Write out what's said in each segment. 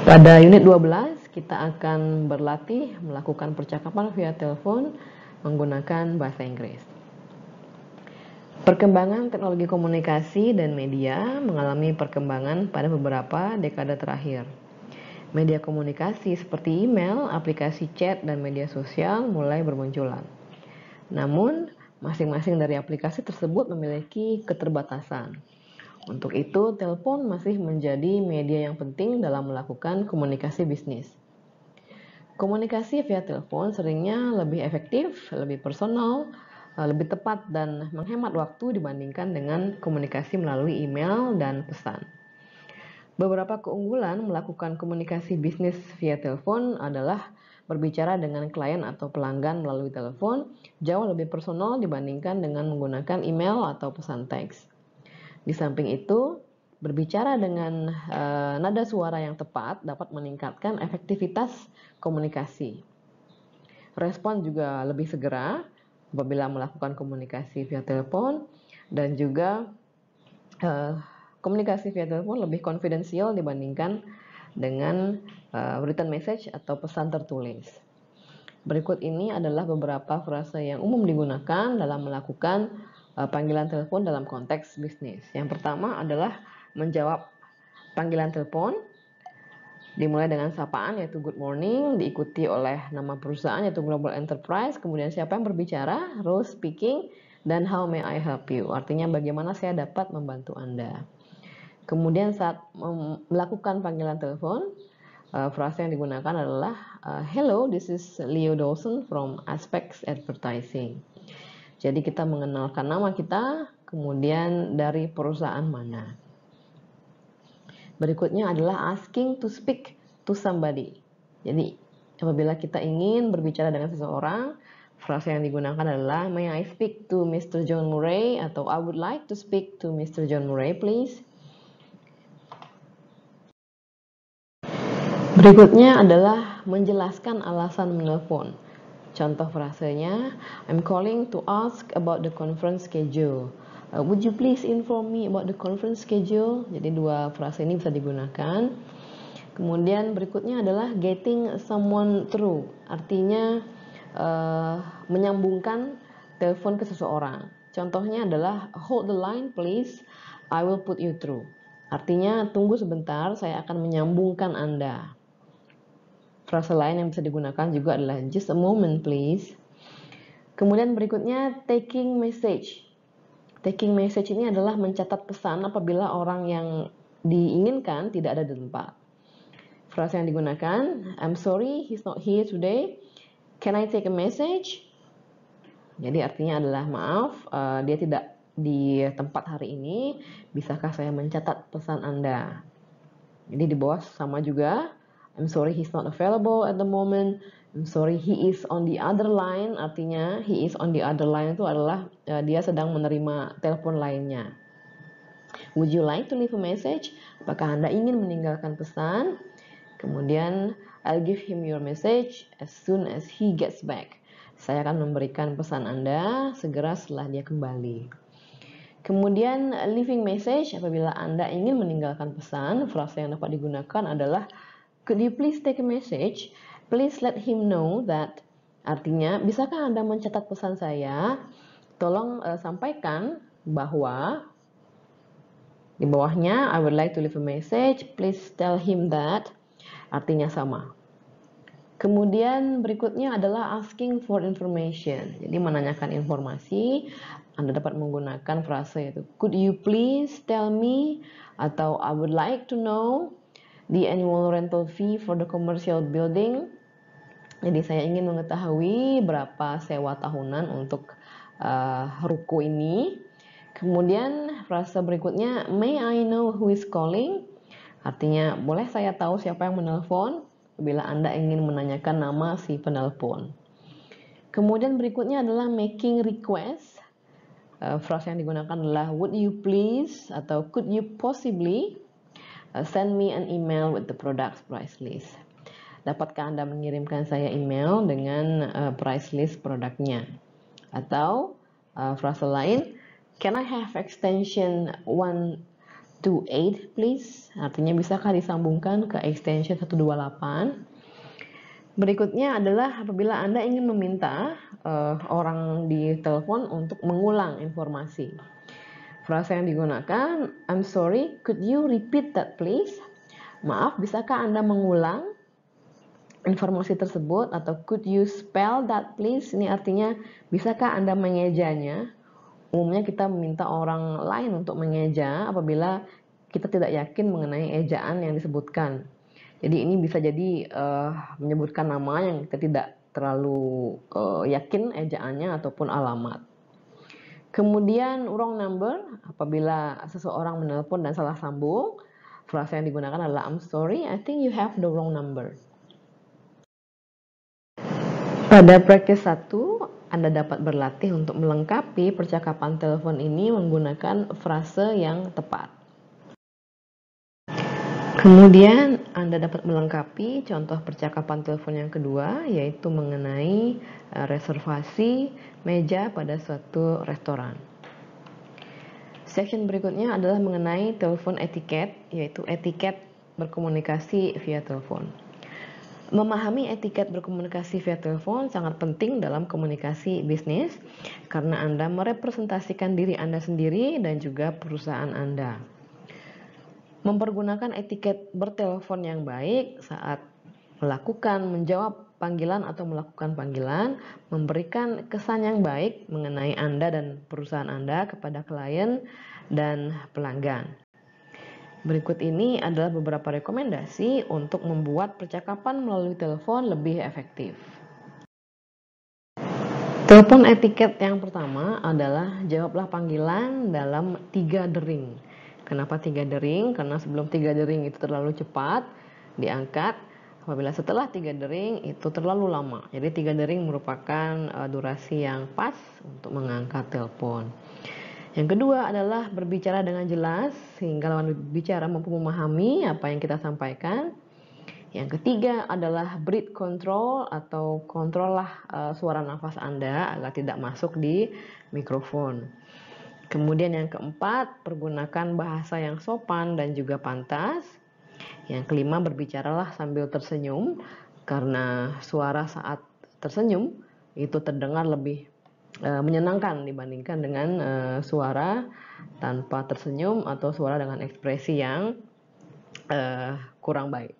Pada unit 12, kita akan berlatih melakukan percakapan via telepon menggunakan bahasa Inggris. Perkembangan teknologi komunikasi dan media mengalami perkembangan pada beberapa dekade terakhir. Media komunikasi seperti email, aplikasi chat, dan media sosial mulai bermunculan. Namun, masing-masing dari aplikasi tersebut memiliki keterbatasan. Untuk itu, telepon masih menjadi media yang penting dalam melakukan komunikasi bisnis. Komunikasi via telepon seringnya lebih efektif, lebih personal, eh, lebih tepat dan menghemat waktu dibandingkan dengan komunikasi melalui email dan pesan. Beberapa keunggulan melakukan komunikasi bisnis via telepon adalah berbicara dengan klien atau pelanggan melalui telepon jauh lebih personal dibandingkan dengan menggunakan email atau pesan teks. Di samping itu, berbicara dengan e, nada suara yang tepat dapat meningkatkan efektivitas komunikasi. Respon juga lebih segera apabila melakukan komunikasi via telepon dan juga e, komunikasi via telepon lebih konfidensial dibandingkan dengan e, written message atau pesan tertulis. Berikut ini adalah beberapa frasa yang umum digunakan dalam melakukan Eh, panggilan telepon dalam konteks bisnis. Yang pertama adalah menjawab panggilan telepon dimulai dengan sapaan yaitu good morning diikuti oleh nama perusahaan yaitu Global Enterprise, kemudian siapa yang berbicara, Rose speaking dan how may I help you. Artinya bagaimana saya dapat membantu Anda. Kemudian saat melakukan panggilan telepon, uh, frase yang digunakan adalah uh, hello, this is Leo Dawson from Aspects Advertising. Jadi kita mengenalkan nama kita, kemudian dari perusahaan mana. Berikutnya adalah asking to speak to somebody. Jadi apabila kita ingin berbicara dengan seseorang, frasa yang digunakan adalah May I speak to Mr. John Murray? Atau I would like to speak to Mr. John Murray, please. Berikutnya adalah menjelaskan alasan menelpon. Contoh frasenya, I'm calling to ask about the conference schedule. Uh, would you please inform me about the conference schedule? Jadi dua frase ini bisa digunakan. Kemudian berikutnya adalah getting someone through. Artinya uh, menyambungkan telepon ke seseorang. Contohnya adalah hold the line please, I will put you through. Artinya tunggu sebentar, saya akan menyambungkan Anda. Frase lain yang bisa digunakan juga adalah just a moment please. Kemudian berikutnya taking message. Taking message ini adalah mencatat pesan apabila orang yang diinginkan tidak ada di tempat. Frase yang digunakan, I'm sorry he's not here today. Can I take a message? Jadi artinya adalah maaf, uh, dia tidak di tempat hari ini, bisakah saya mencatat pesan Anda? Jadi di bawah sama juga I'm sorry he's not available at the moment. I'm sorry he is on the other line. Artinya he is on the other line itu adalah uh, dia sedang menerima telepon lainnya. Would you like to leave a message? Apakah Anda ingin meninggalkan pesan? Kemudian I'll give him your message as soon as he gets back. Saya akan memberikan pesan Anda segera setelah dia kembali. Kemudian leaving message apabila Anda ingin meninggalkan pesan, frasa yang dapat digunakan adalah Could you please take a message? Please let him know that. Artinya, bisakah Anda mencatat pesan saya? Tolong uh, sampaikan bahwa di bawahnya, I would like to leave a message. Please tell him that. Artinya sama. Kemudian berikutnya adalah asking for information. Jadi menanyakan informasi, Anda dapat menggunakan frase itu. Could you please tell me? Atau I would like to know the annual rental fee for the commercial building. Jadi saya ingin mengetahui berapa sewa tahunan untuk uh, ruko ini. Kemudian frasa berikutnya, may I know who is calling? Artinya, boleh saya tahu siapa yang menelpon? Bila Anda ingin menanyakan nama si penelpon. Kemudian berikutnya adalah making request. Uh, eh, frasa yang digunakan adalah would you please atau could you possibly Uh, send me an email with the product price list. Dapatkah Anda mengirimkan saya email dengan uh, price list produknya? Atau uh, frasa lain, can I have extension 128 please? Artinya bisakah disambungkan ke extension 128? Berikutnya adalah apabila Anda ingin meminta uh, orang di telepon untuk mengulang informasi. Frasa yang digunakan, I'm sorry, could you repeat that please? Maaf, bisakah Anda mengulang informasi tersebut? Atau could you spell that please? Ini artinya, bisakah Anda mengejanya? Umumnya kita meminta orang lain untuk mengeja apabila kita tidak yakin mengenai ejaan yang disebutkan. Jadi ini bisa jadi uh, menyebutkan nama yang kita tidak terlalu uh, yakin ejaannya ataupun alamat. Kemudian wrong number, apabila seseorang menelpon dan salah sambung, frasa yang digunakan adalah I'm sorry, I think you have the wrong number. Pada practice 1, Anda dapat berlatih untuk melengkapi percakapan telepon ini menggunakan frase yang tepat. Kemudian Anda dapat melengkapi contoh percakapan telepon yang kedua yaitu mengenai eh, reservasi meja pada suatu restoran. Section berikutnya adalah mengenai telepon etiket yaitu etiket berkomunikasi via telepon. Memahami etiket berkomunikasi via telepon sangat penting dalam komunikasi bisnis karena Anda merepresentasikan diri Anda sendiri dan juga perusahaan Anda. Mempergunakan etiket bertelepon yang baik saat melakukan menjawab panggilan atau melakukan panggilan, memberikan kesan yang baik mengenai Anda dan perusahaan Anda kepada klien dan pelanggan. Berikut ini adalah beberapa rekomendasi untuk membuat percakapan melalui telepon lebih efektif. Telepon etiket yang pertama adalah jawablah panggilan dalam tiga dering. Kenapa tiga dering? Karena sebelum tiga dering itu terlalu cepat diangkat. Apabila setelah tiga dering itu terlalu lama. Jadi tiga dering merupakan eh, durasi yang pas untuk mengangkat telepon. Yang kedua adalah berbicara dengan jelas sehingga lawan bicara mampu memahami apa yang kita sampaikan. Yang ketiga adalah breath control atau kontrollah eh, suara nafas Anda agar tidak masuk di mikrofon. Kemudian yang keempat, pergunakan bahasa yang sopan dan juga pantas. Yang kelima, berbicaralah sambil tersenyum karena suara saat tersenyum itu terdengar lebih e, menyenangkan dibandingkan dengan e, suara tanpa tersenyum atau suara dengan ekspresi yang e, kurang baik.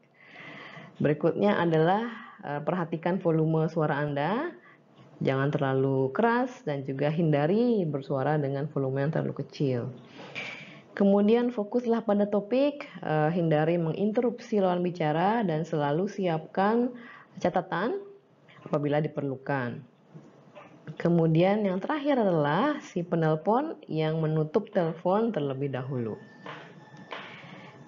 Berikutnya adalah e, perhatikan volume suara Anda Jangan terlalu keras dan juga hindari bersuara dengan volume yang terlalu kecil. Kemudian fokuslah pada topik, eh, hindari menginterupsi lawan bicara dan selalu siapkan catatan apabila diperlukan. Kemudian yang terakhir adalah si penelpon yang menutup telepon terlebih dahulu.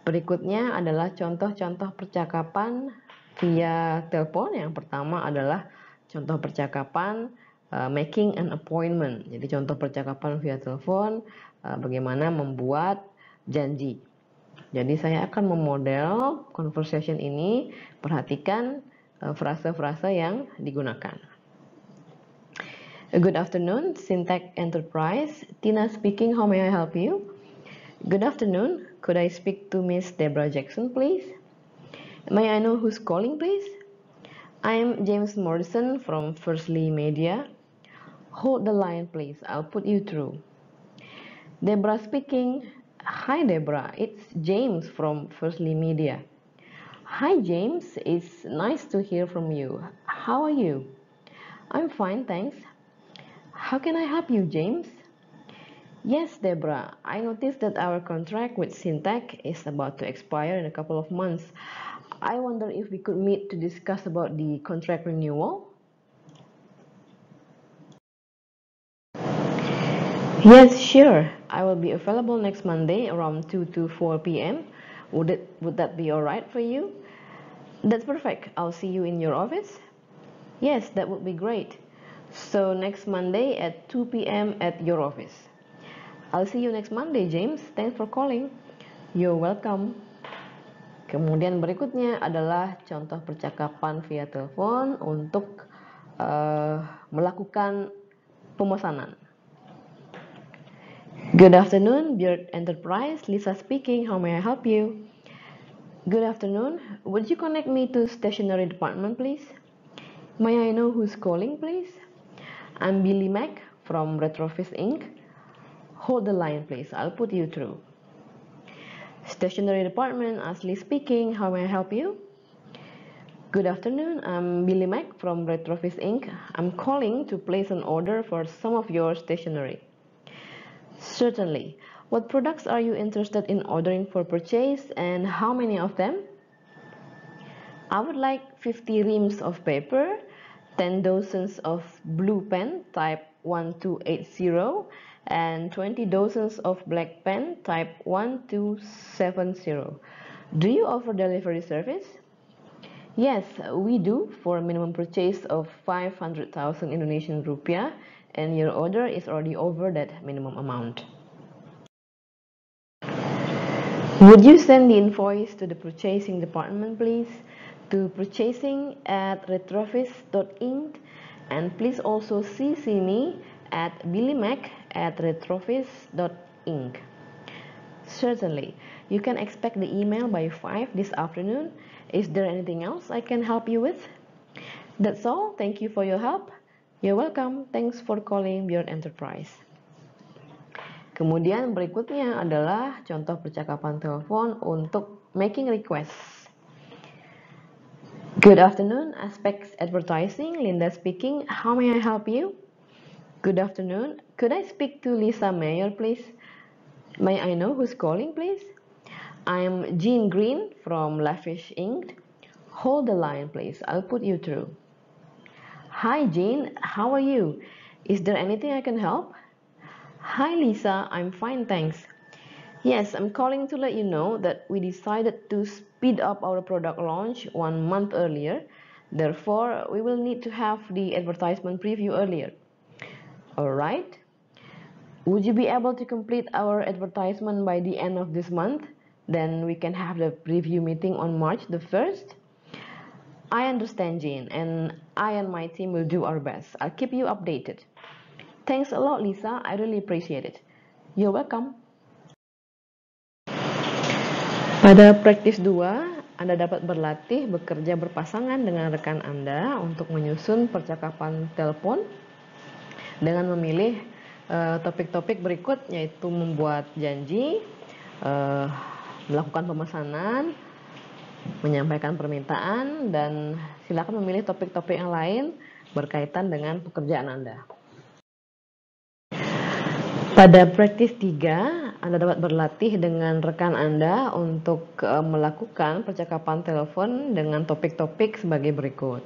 Berikutnya adalah contoh-contoh percakapan via telepon. Yang pertama adalah contoh percakapan uh, making an appointment. Jadi contoh percakapan via telepon uh, bagaimana membuat janji. Jadi saya akan memodel conversation ini, perhatikan eh, frasa-frasa uh, yang digunakan. Good afternoon, Syntech Enterprise. Tina speaking, how may I help you? Good afternoon, could I speak to Miss Deborah Jackson, please? May I know who's calling, please? I am James Morrison from Firstly Media. Hold the line, please. I'll put you through. Deborah speaking. Hi, Deborah. It's James from Firstly Media. Hi, James. It's nice to hear from you. How are you? I'm fine, thanks. How can I help you, James? Yes, Deborah, I noticed that our contract with SynTech is about to expire in a couple of months. I wonder if we could meet to discuss about the contract renewal. Yes, sure. I will be available next Monday around 2 to 4 p.m. Would, it, would that be all right for you? That's perfect. I'll see you in your office. Yes, that would be great. So next Monday at 2 p.m. at your office. I'll see you next Monday, James. Thanks for calling. You're welcome. Kemudian berikutnya adalah contoh percakapan via telepon untuk uh, melakukan pemesanan. Good afternoon, Beard Enterprise. Lisa speaking. How may I help you? Good afternoon. Would you connect me to stationery department, please? May I know who's calling, please? I'm Billy Mack from Retrofis Inc. Hold the line, please. I'll put you through. Stationery department, Ashley speaking. How may I help you? Good afternoon. I'm Billy Mack from Retrovis Inc. I'm calling to place an order for some of your stationery. Certainly. What products are you interested in ordering for purchase and how many of them? I would like 50 reams of paper, 10 dozens of blue pen type 1280 and 20 dozens of black pen type 1270. Do you offer delivery service? Yes, we do for a minimum purchase of 500,000 Indonesian rupiah and your order is already over that minimum amount. Would you send the invoice to the purchasing department please? To purchasing at retrovis.inc and please also CC me at billymac at retrovis.inc. Certainly, you can expect the email by 5 this afternoon. Is there anything else I can help you with? That's all. Thank you for your help. You're welcome. Thanks for calling Beyond Enterprise. Kemudian berikutnya adalah contoh percakapan telepon untuk making request. Good afternoon, Aspects Advertising, Linda speaking. How may I help you? Good afternoon. Could I speak to Lisa Mayer, please? May I know who's calling, please? I'm Jean Green from Lavish Inc. Hold the line, please. I'll put you through. Hi, Jean. How are you? Is there anything I can help? Hi, Lisa. I'm fine, thanks. Yes, I'm calling to let you know that we decided to speed up our product launch one month earlier. Therefore, we will need to have the advertisement preview earlier. Alright? Would you be able to complete our advertisement by the end of this month? Then we can have the preview meeting on March the 1st. I understand, Jane, and I and my team will do our best. I'll keep you updated. Thanks a lot, Lisa. I really appreciate it. You're welcome. Pada praktis 2, Anda dapat berlatih bekerja berpasangan dengan rekan Anda untuk menyusun percakapan telepon dengan memilih eh, topik-topik uh, berikut yaitu membuat janji, uh, melakukan pemesanan, menyampaikan permintaan, dan silakan memilih topik-topik yang lain berkaitan dengan pekerjaan Anda. Pada praktis 3, Anda dapat berlatih dengan rekan Anda untuk eh, melakukan percakapan telepon dengan topik-topik sebagai berikut.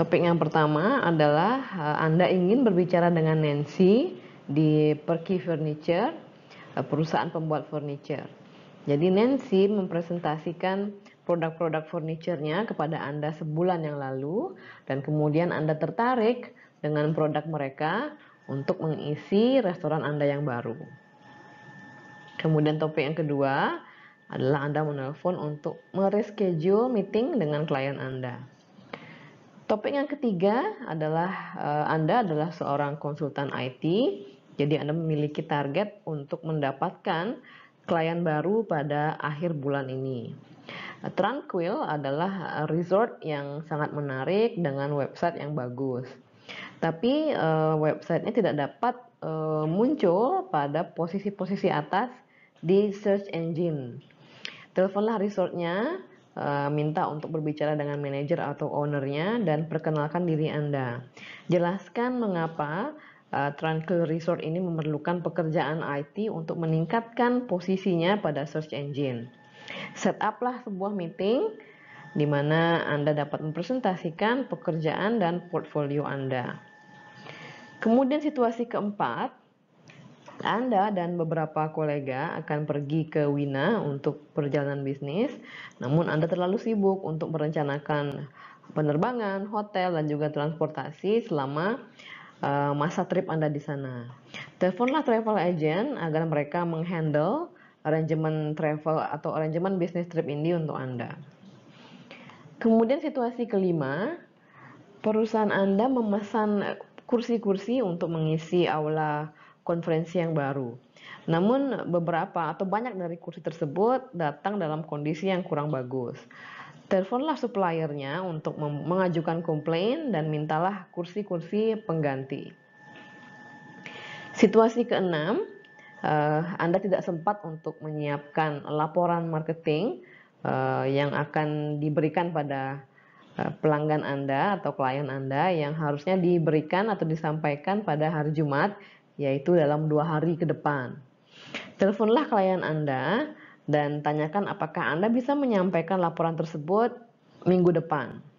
Topik yang pertama adalah eh, Anda ingin berbicara dengan Nancy di Perky Furniture, eh, perusahaan pembuat furniture. Jadi Nancy mempresentasikan produk-produk furniture-nya kepada Anda sebulan yang lalu dan kemudian Anda tertarik dengan produk mereka untuk mengisi restoran Anda yang baru. Kemudian topik yang kedua adalah Anda menelpon untuk mereschedule meeting dengan klien Anda. Topik yang ketiga adalah eh, Anda adalah seorang konsultan IT, jadi Anda memiliki target untuk mendapatkan klien baru pada akhir bulan ini. Tranquil adalah resort yang sangat menarik dengan website yang bagus. Tapi eh, websitenya tidak dapat eh, muncul pada posisi-posisi atas di search engine. Teleponlah resortnya Eh, minta untuk berbicara dengan manajer atau ownernya dan perkenalkan diri Anda. Jelaskan mengapa uh, Tranquil Resort ini memerlukan pekerjaan IT untuk meningkatkan posisinya pada search engine. Setuplah sebuah meeting di mana Anda dapat mempresentasikan pekerjaan dan portfolio Anda. Kemudian situasi keempat, anda dan beberapa kolega akan pergi ke Wina untuk perjalanan bisnis, namun Anda terlalu sibuk untuk merencanakan penerbangan, hotel, dan juga transportasi selama uh, masa trip Anda di sana. Teleponlah travel agent agar mereka menghandle arrangement travel atau arrangement bisnis trip ini untuk Anda. Kemudian situasi kelima, perusahaan Anda memesan kursi-kursi untuk mengisi aula konferensi yang baru. Namun beberapa atau banyak dari kursi tersebut datang dalam kondisi yang kurang bagus. Teleponlah suppliernya untuk mengajukan komplain dan mintalah kursi-kursi pengganti. Situasi keenam, eh, Anda tidak sempat untuk menyiapkan laporan marketing eh, yang akan diberikan pada eh, pelanggan Anda atau klien Anda yang harusnya diberikan atau disampaikan pada hari Jumat yaitu dalam dua hari ke depan. Teleponlah klien Anda dan tanyakan apakah Anda bisa menyampaikan laporan tersebut minggu depan.